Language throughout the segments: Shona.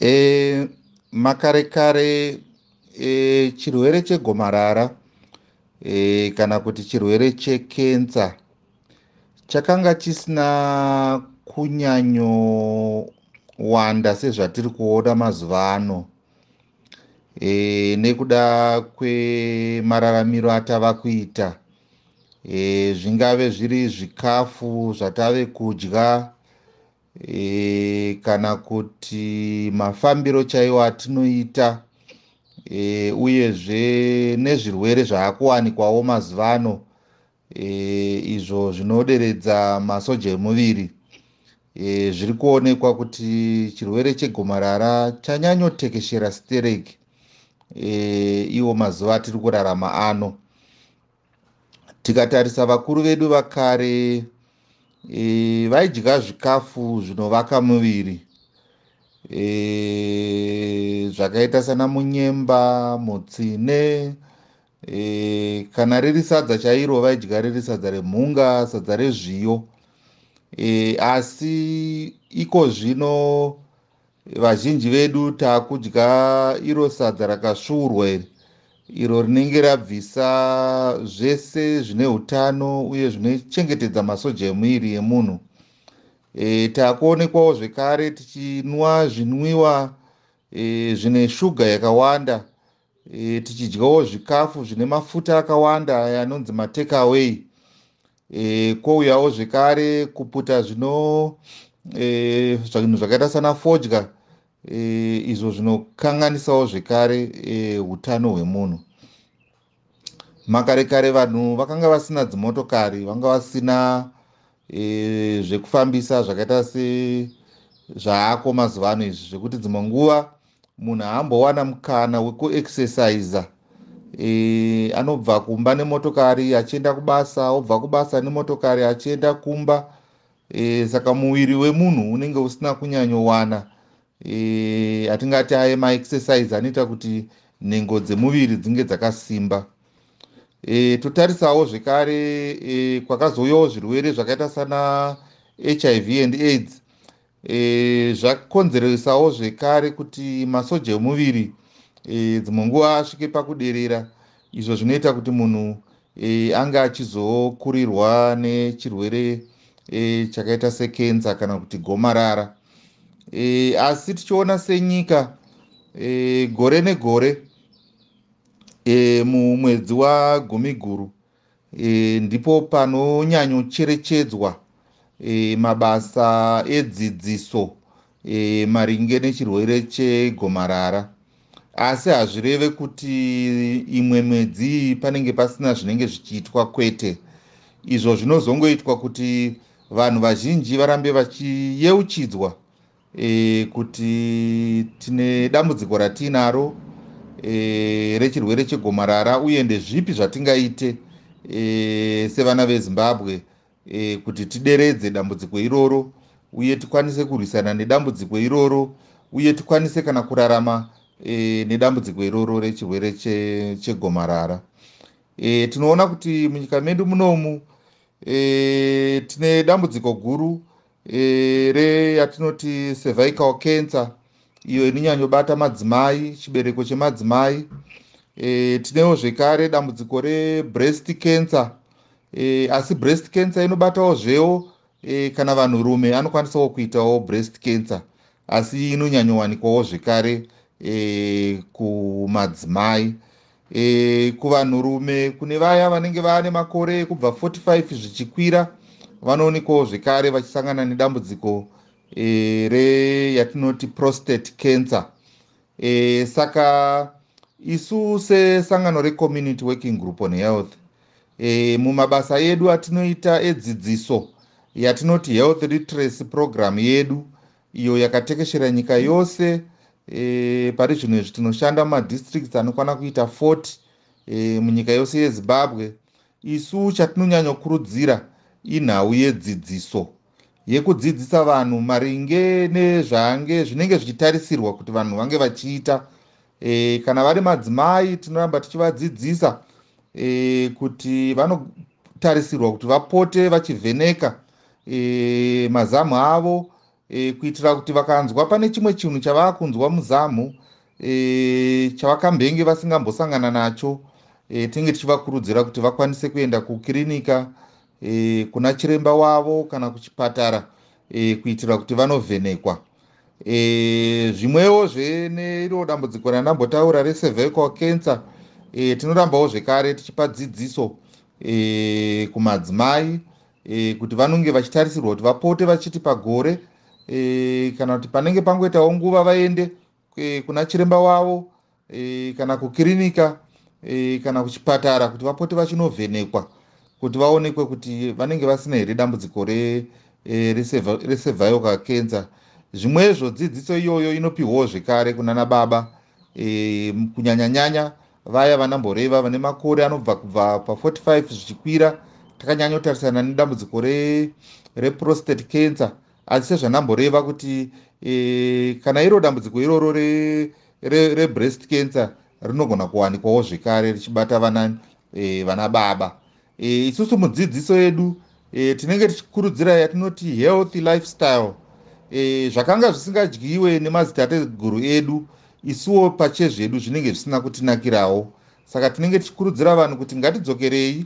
e, makare kare e, chirwere chegomarara e, kana kuti chirwere chekenza chakanga chisina kunyanyowanda sezvatiri kuona mazuva ano e, nekuda kwemararamiro atava kuita e, zvingave zviri zvikafu zvatave kudya e, kana kuti mafambiro chaiwo atinoita e, uyezve nezvirwere zvaakuwanikwawo mazuva ano e, izvo zvinoderedza masoja emuviri e, zviri kuonekwa kuti chirwere chegomarara chanyanyotekeshera sitereki E, iwo mazuva atiri kurarama ano tikatarisa vakuru vedu vakare Eh, vaidya zvikafu zvinovaka muviri eh, zvakaita sanamunyemba mutsine E, kana riri sadza chairo vaidya riri sadza remhunga sadza rezviyo e, asi iko zvino vazhinji vedu taakudya iro sadza rakasvuurwa iri iro rinenge rabvisa zvese zvine utano uye zvinochengetedza masoja emuviri yemunhu e, taakuonekwawo zvekare tichinwa zvinwiwa e, zvine shuga yakawanda e, tichidyawo zvikafu zvine mafuta akawanda yanonzi matekaway e, kwouyawo zvekare kuputa zvino e, zvinhu zvakaita sana fodya e, izvo zvinokanganisawo zvekare e, utano e, hwemunhu makare kare vanhu vakanga vasina dzimotokari vanga vasina e, zvekufambisa zvakaita se zvaako mazuva ano izvi zvekuti dzimwe nguva munhu aambowana mukana wekuexesaiza e, anobva kumba nemotokari achienda kubasa obva kubasa nemotokari achienda kumba e, saka muviri wemunhu unenge usina kunyanyowana Eh, atingati e, aye maexesise anoita kuti nhengo dzemuviri dzinge dzakasimba e, totarisawo zvekare e, kwakazouyawo zvirwere zvakaita sana hiv and aids e, zvakonzeresawo zvekare kuti masoja emuviri e, dzimwe nguva asvike pakuderera izvo zvinoita kuti munhu e, ange achizokurirwa nechirwere e, chakaita sekenza kana kuti gomarara E, asi tichiona senyika e, gore negore e, mumwedzi wagumiguru ndipo panonyanyocherechedzwa mabasa edzidziso maringe nechirwere chegomarara asi hazvireve kuti imwe mwedzi panenge pasina zvinenge zvichiitwa kwete izvo zvinozongoitwa kuti vanhu vazhinji varambe vachiyeuchidzwa e, kuti tine dambudziko ratiinaro e, rechirwere chegomarara uye ndezvipi zvatingaite e, sevana vezimbabwe e, kuti tideredze dambudziko iroro uye tikwanise kurwisana nedambudziko iroro uye tikwanise kana kurarama e, nedambudziko iroro rechirwere chegomarara che e, tinoona kuti munyika medu munomu e, tine dambudziko guru reyatinoti cervical cancer iyo inonyanyobata madzimai chibereko chemadzimai e, tinewo zvekare dambudziko rebreast cancer e, asi breast cancer inobatawo zvewo e, kana vanhurume anokwanisawo kuitawo breast cancer asi inonyanyowanikwawo zvekare e, kumadzimai e, kuvanhurume kune vaya vanenge vaane makore ekubva 45 zvichikwira e, vanoonekwawo zvekare vachisangana nedambudziko e, reyatinoti prostate cancer e, saka isu sesangano recommunity working group on health e, mumabasa yedu atinoita edzidziso yatinoti health literacy programu yedu iyo yakatekeshera nyika yose e, pari zvino izvi tinoshanda mumadistricts anokwana kuita 40 e, munyika yose yezimbabwe isu chatinonyanyokurudzira inhau yedzidziso yekudzidzisa vanhu maringe nezvange zvinenge zvichitarisirwa kuti vanhu vange vachiita e, kana vari madzimai tinoramba tichivadzidzisa e, kuti vanotarisirwa kuti vapote vachivheneka e, mazamu avo e, kuitira kuti vakanzwa pane chimwe chinhu chavaa kunzwa muzamu e, chavakambenge vasingambosangana nacho e, tinenge tichivakurudzira kuti vakwanise kuenda kukirinika e, kuna chiremba wavo kana kuchipatara e, kuitira kuti vanovhenekwa e, zvimwewo zveneiro dambudziko randambotaura recervical cancer e, tinorambawo zvekare tichipa dzidziso e, kumadzimai e, kuti vanonge vachitarisirwa kuti vapote vachiti pagore e, kana kuti panenge pangoitawo nguva vaende e, kuna chiremba wavo e, kana kukirinika e, kana kuchipatara kuti vapote vachinovhenekwa kuti vaonekwe kuti vanenge vasina here dambudziko resevayoka e, kenza zvimwezvo dzidziso iyoyo inopiwawo zvekare kuna nababa e, kunyanyanyanya vaya vanamboreva vane makore anobva kubva pa45 zvichikwira takanyanya kutarisana nedambudziko reprostate re cancer asi sezvanamboreva kuti e, kana iro dambudziko iroro rebreast re, re cancer rinogona kuwanikwawo zvekare richibata vana e, vana baba e, isusu mudzidziso yedu e, tinenge tichikurudzira yatinoti health lifestyle e, zvakanga zvisingadyiwe nemazitateguru edu isuwo pachezvedu zvinenge zvisina kutinakirawo saka tinenge tichikurudzira vanhu kuti ngatidzokerei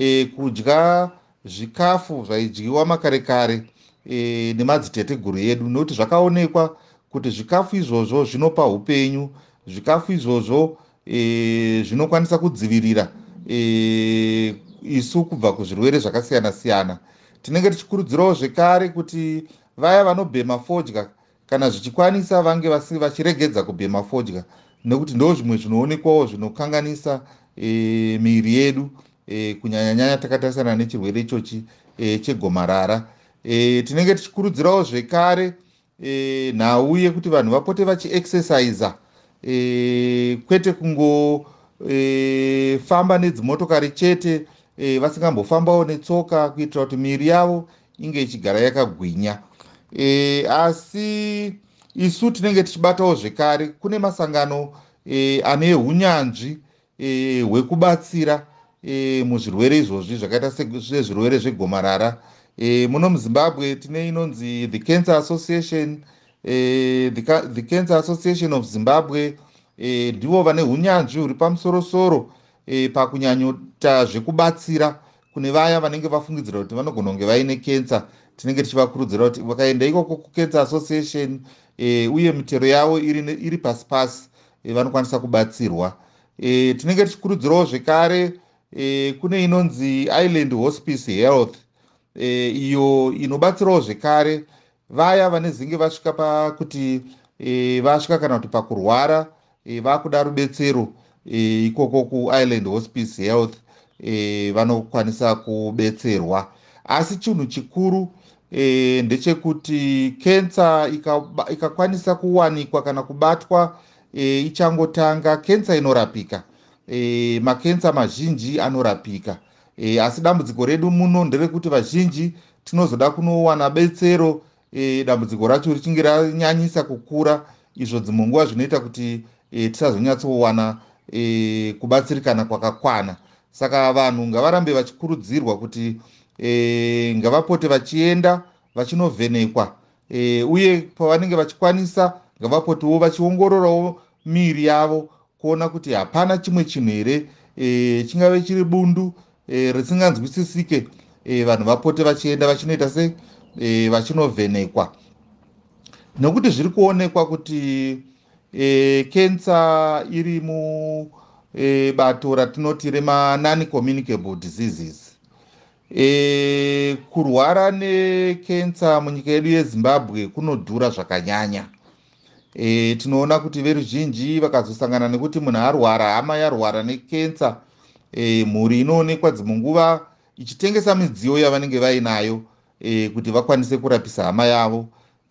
e, kudya zvikafu zvaidyiwa makare kare e, nemadziteteguru edu nekuti zvakaonekwa kuti zvikafu izvozvo zvinopa upenyu zvikafu izvozvo e, zvinokwanisa kudzivirira e, isu kubva kuzvirwere zvakasiyana siyana tinenge tichikurudzirawo zvekare kuti vaya vanobhema fodya kana zvichikwanisa vange vachiregedza kubhema fodya nekuti ndo zvimwe zvinoonekwawo zvinokanganisa e, miiri yedu e, kunyanyanyanya takatarisana nechirwere ichochi e, chegomarara e, tinenge tichikurudzirawo zvekare e, nhau yekuti vanhu vapote vachiexesisa e, kwete kungofamba e, nedzimotokari chete E, vasingambofambawo netsoka kuitira kuti miiri yavo inge ichigara yakagwinya e, asi isu tinenge tichibatawo zvekare kune masangano e, ane unyanzvi e, hwekubatsira e, e, muzvirwere izvozvi zvakaita sezvirwere zvegomarara e, muno muzimbabwe tine inonzi the cancer association e, the, the cancer association of zimbabwe e, ndivo e, vane unyanzvi huri pamusorosoro soro e, pakunyanyota zvekubatsira kune vaya vanenge vafungidzira kuti vanogona kunge vaine kensa tinenge tichivakurudzira kuti vakaenda ikoko kukensa association e, uye mitero yavo iri, iri pasi pasi e, vanokwanisa kubatsirwa e, tinenge tichikurudzirawo zvekare e, kune inonzi island hospice health e, iyo inobatsirawo zvekare vaya vane zinge vasvika pakuti e, vasvika kana kuti pakurwara e, vakuda rubetsero Eh, ikoko kuisland hospice health eh, vanokwanisa kubetserwa asi chinhu chikuru e, ndechekuti kensa ikakwanisa ika kuwanikwa kana kubatwa e, ichangotanga kensa inorapika e, makensa mazhinji anorapika e, asi dambudziko redu muno nderekuti vazhinji tinozoda kunowana betsero e, dambudziko racho richinge ranyanyisa kukura izvo dzimwe nguva zvinoita kuti e, tisazonyatsowana e, kubatsirikana kwakakwana saka vanhu ngavarambe vachikurudzirwa kuti e, ngavapote vachienda vachinovhenekwa e, uye pavanenge vachikwanisa ngavapotewo vachiongororawo miri yavo kuona kuti hapana chimwe chinhu here e, chingave chiri bundu e, risinganzwisisike e, vanhu vapote vachienda vachinoita se e, vachinovhenekwa nekuti zviri kuonekwa kuti e, e, kensa iri mubato e, ratinoti remanoncommunicable diseases e, kurwara nekensa munyika yedu yezimbabwe kunodhura zvakanyanya e, tinoona kuti veruzhinji vakazosangana nekuti munhu arwara hama yarwara nekensa e, mhuri inoonekwa dzimwe nguva ichitengesa midziyo yavanenge vainayo e, kuti vakwanise kurapisa hama yavo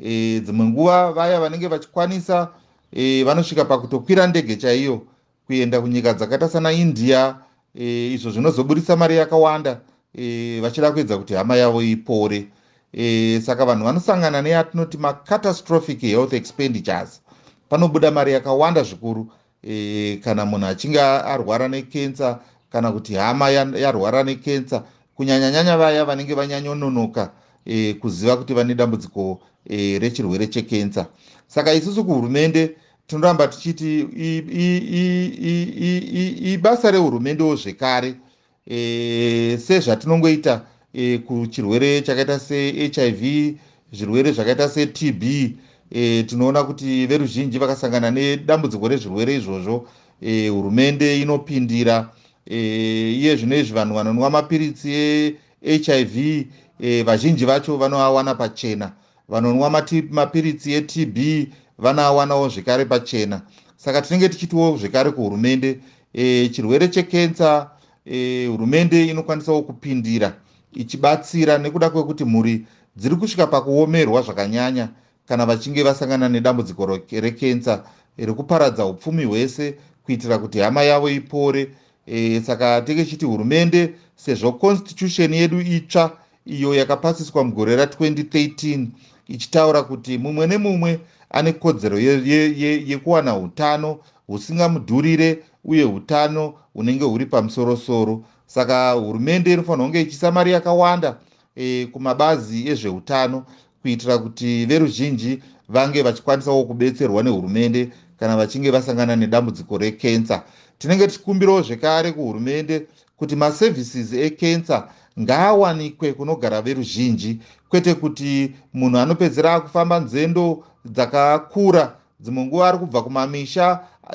e, dzimwe nguva vaya vanenge vachikwanisa e, vanosvika pakutokwira ndege chaiyo kuenda kunyika dzakaita sanaindia e, izvo zvinozoburisa mari yakawanda e, vachida kuedza kuti hama yavo ipore e, saka vanhu vanosangana neyatinoti macatastrophic health expenditures panobuda mari yakawanda zvikuru e, kana munhu achinge arwara nekensa kana kuti hama yarwara ya nekensa kunyanyanyanya vaya vanenge vanyanyononoka e, kuziva kuti vane dambudziko e, rechirwere chekensa saka isusu kuhurumende tinoramba tichiti ibasa rehurumendewo zvekare e, sezvatinongoita e, kuchirwere chakaita sehiv zvirwere zvakaita setb e, tinoona kuti veruzhinji vakasangana nedambudziko rezvirwere izvozvo e, hurumende inopindira e, iye e, zvino izvi vanhu vanonwa mapiritsi ehiv e, vazhinji vacho vanoawana pachena vanonwa mapiritsi etb vanaawanawo zvekare pachena saka tinenge tichitiwo zvekare kuhurumende e, chirwere chekensa e, hurumende inokwanisawo kupindira ichibatsira nekuda kwekuti mhuri dziri kusvika pakuomerwa zvakanyanya kana vachinge vasangana nedambudziko rekensa rekuparadza upfumi hwese kuitira kuti hama yavo ipore e, saka tinenge tichiti hurumende sezvo constitution yedu itsva iyo yakapasiswa mugore ra2013 ichitaura kuti mumwe nemumwe ane kodzero yekuwana hutano husingamudhurire uye hutano hunenge huri pamusorosoro saka hurumende inofanira kunge ichisa mari yakawanda e, kumabazi ezveutano kuitira kuti veruzhinji vange vachikwanisawo kubetserwa nehurumende kana vachinge vasangana nedambudziko rekensa tinenge tichikumbirawo zvekare kuhurumende kuti maservices ekensa ngaawanikwe kunogara veruzhinji kwete kuti munhu anopedzera akufamba nzendo dzakakura dzimwe nguva ari kubva kumamisha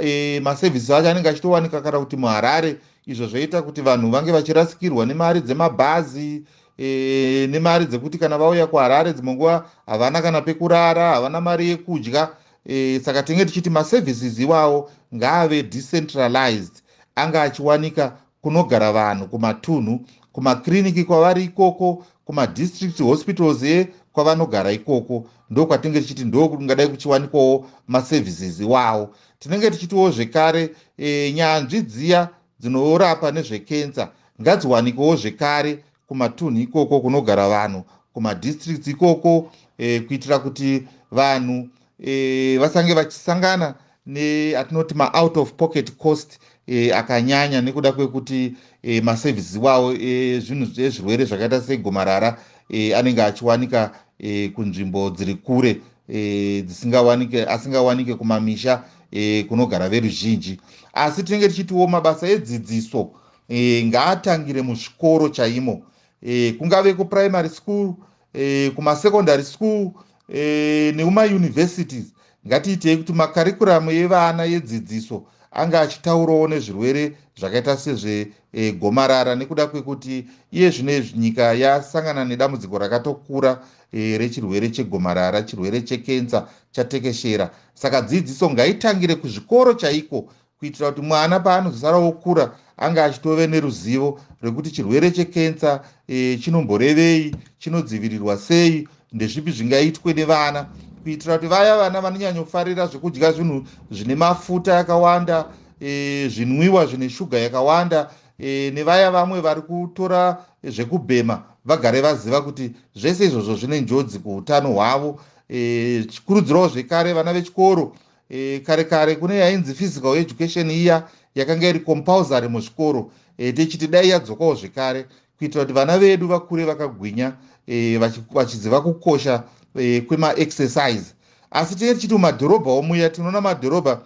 e, masevhisi acho anenge achitowanika kana kuti muharare izvo zvoita kuti vanhu vange vachirasikirwa nemari dzemabhazi e, nemari dzekuti kana vauya kuharare dzimwe nguva havana kana pekurara havana mari yekudya e, saka tinenge tichiti masevhisis iwavo ngaave decentralized anga achiwanika kunogara vanhu kumatunhu kumakiriniki kwavari ikoko kumadistrict hospitals e kwavanogara ikoko ndo kwatinenge tichiti ndo kungadai kuchiwanikwawo maservices iwawo tinenge tichitiwo zvekare e, nyanzvi dziya dzinorapa nezvekensa ngadziwanikwewo zvekare kumatunhu ikoko kunogara vanhu kumadistricts ikoko e, kuitira kuti vanhu e, vasange vachisangana neatinoti maout of pocket cost e, akanyanya nekuda kwekuti e, eh, masevhisi wawo ezvinhu eh, zvezvirwere zvakaita segomarara e, anenge achiwanika e, kunzvimbo dziri kure e, asingawanike kumamisha e, kunogara veruzhinji asi tinenge tichitiwo mabasa edzidziso e, ngaatangire muzvikoro chaimo e, kungave kuprimary school e, kumasecondary school e, neumayunivhesities ngatiitei kuti makarikuramu yevana yedzidziso anga achitaurawo nezvirwere zvakaita sezvegomarara e, nekuda kwekuti iye zvino izvi nyika yasangana nedambudziko rakatokura e, rechirwere chegomarara chirwere chekensa chatekeshera saka dzidziso ngaitangire kuzvikoro chaiko kuitira kuti mwana paanozosarawo kura anga achitove neruzivo rwekuti chirwere chekensa e, chinomborevei chinodzivirirwa sei ndezvipi zvingaitwe nevana kuitira kuti vaya vana vanonyanyofarira zvekudya zvinhu zvine mafuta akawanda e, zvinwiwa zvine shuga yakawanda e, nevaya vamwe vari kutora zvekubhema vagare vaziva kuti zvese izvozvo zvine njodzi kuutano hwavo e, chikurudzirawo zvekare vana vechikoro e, kare kare kune yainzi physical education iya yakanga iri compousary muzvikoro e, tichiti dai yadzokawo zvekare kuitira kuti vana vedu vakure vakagwinya e, vachiziva kukosha e, eh, kwemaexercise asi tinenge tichiti mumadhorobhawo muya tinoona madhorobha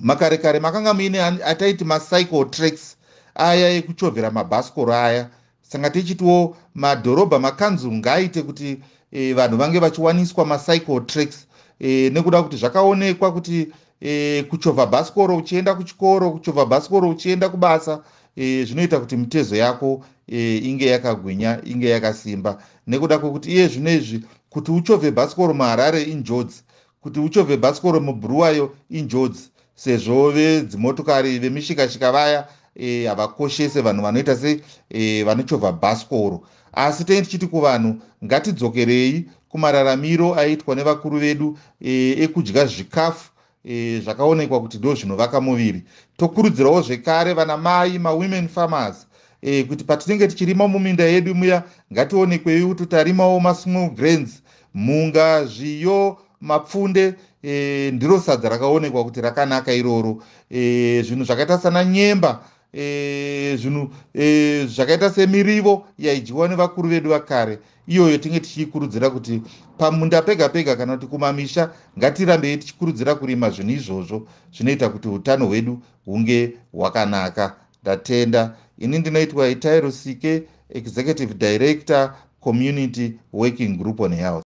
makare kare makanga muine ataiti macycle tracks aya ekuchovhera mabhasikoro aya saka tichitiwo madhorobha makanzu ngaaite kuti e, vanhu vange vachiwaniswa macycle tracks e, eh, nekuda kuti zvakaonekwa kuti e, kuchovha bhasikoro uchienda kuchikoro kuchovha bhasikoro uchienda kubasa zvinoita e, kuti mitezo yako e, inge yakagwinya inge yakasimba nekuda kwekuti iye zvinoizvi kuti uchovhe bhasikoro muharare injodzi kuti uchovhe bhasikoro mubhuruwayo injodzi sezvo vedzimotokari vemishikashika vaya e, havakoshese e, vanhu vanoita se e, vanochovha bhasikoro asi tei tichiti kuvanhu ngatidzokerei kumararamiro aiitwa nevakuru vedu e, ekudya e, zvikafu e, zvakaonekwa kuti ndo zvinovaka muviri tokurudzirawo zvekare vana mai mawomen farmers e, kuti patinenge tichirima muminda yedu muya ngationekwei kuti tarimawo masmall grains munga zviyo mapfunde e, ndiro sadza rakaonekwa kuti rakanaka iroro e, zvinhu zvakaita sana nyemba e, zvinhu e, zvakaita semirivo yaidyiwa nevakuru vedu vakare iyoyo tinge tichiikurudzira kuti pamunda pega pega kana kuti kumamisha ngatirambei tichikurudzira kurima zvinhu izvozvo zvinoita kuti utano hwedu hunge hwakanaka ndatenda ini ndinoitwa itairo sike executive director community working group on health